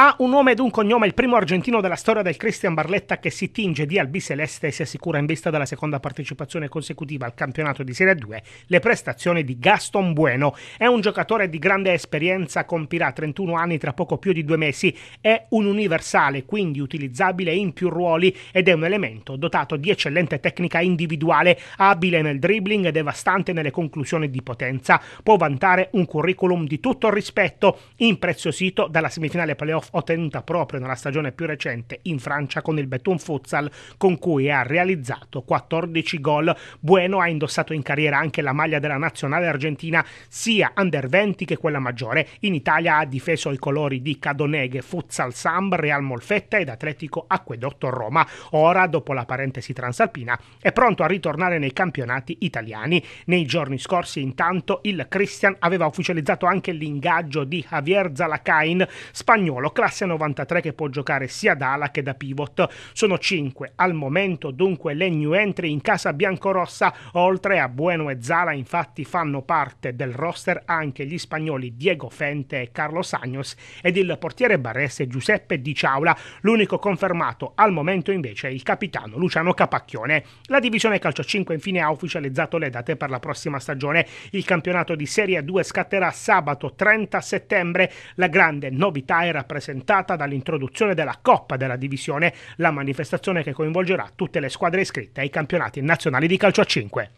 Ha un nome ed un cognome, il primo argentino della storia del Christian Barletta che si tinge di albiceleste e si assicura in vista della seconda partecipazione consecutiva al campionato di Serie 2 le prestazioni di Gaston Bueno. È un giocatore di grande esperienza, compirà 31 anni tra poco più di due mesi, è un universale, quindi utilizzabile in più ruoli ed è un elemento dotato di eccellente tecnica individuale, abile nel dribbling e devastante nelle conclusioni di potenza. Può vantare un curriculum di tutto rispetto, impreziosito dalla semifinale playoff playoff ottenuta proprio nella stagione più recente in Francia con il Betun Futsal con cui ha realizzato 14 gol. Bueno ha indossato in carriera anche la maglia della nazionale argentina sia under 20 che quella maggiore. In Italia ha difeso i colori di Cadoneghe, Futsal Samb, Real Molfetta ed Atletico Acquedotto Roma. Ora, dopo la parentesi transalpina, è pronto a ritornare nei campionati italiani. Nei giorni scorsi, intanto, il Christian aveva ufficializzato anche l'ingaggio di Javier Zalacain, spagnolo classe 93 che può giocare sia da ala che da pivot. Sono 5 al momento dunque le new entry in casa biancorossa, oltre a Bueno e Zala infatti fanno parte del roster anche gli spagnoli Diego Fente e Carlo Sagnos ed il portiere barrese Giuseppe Di Ciaula, l'unico confermato al momento invece è il capitano Luciano Capacchione. La divisione calcio 5 infine ha ufficializzato le date per la prossima stagione. Il campionato di Serie 2 scatterà sabato 30 settembre. La grande novità è rappresentata rappresentata dall'introduzione della Coppa della Divisione, la manifestazione che coinvolgerà tutte le squadre iscritte ai campionati nazionali di calcio a 5.